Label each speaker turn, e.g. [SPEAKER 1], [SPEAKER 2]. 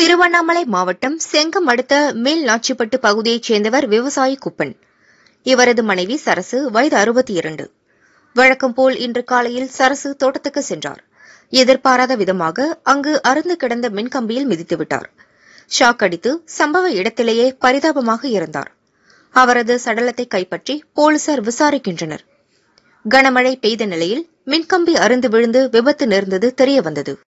[SPEAKER 1] திருவண்ணாமலை மாவட்டம் செங்கம் அடுத்த மேல் நாச்சிப்பட்டு பகுதியைச் சேர்ந்தவர் விவசாயி குப்பன் இவரது மனைவி சரசு வயது அறுபத்தி இரண்டு வழக்கம் போல் இன்று காலையில் சரசு தோட்டத்துக்கு சென்றார் எதிர்பாராத விதமாக அங்கு அருந்து கிடந்த மின்கம்பியில் மிதித்துவிட்டார் ஷாக் அடித்து சம்பவ இடத்திலேயே பரிதாபமாக இருந்தார் அவரது சடலத்தை கைப்பற்றி போலீசார் விசாரிக்கின்றனர் கனமழை பெய்த நிலையில் மின்கம்பி அருந்து விழுந்து விபத்து நேர்ந்தது தெரியவந்தது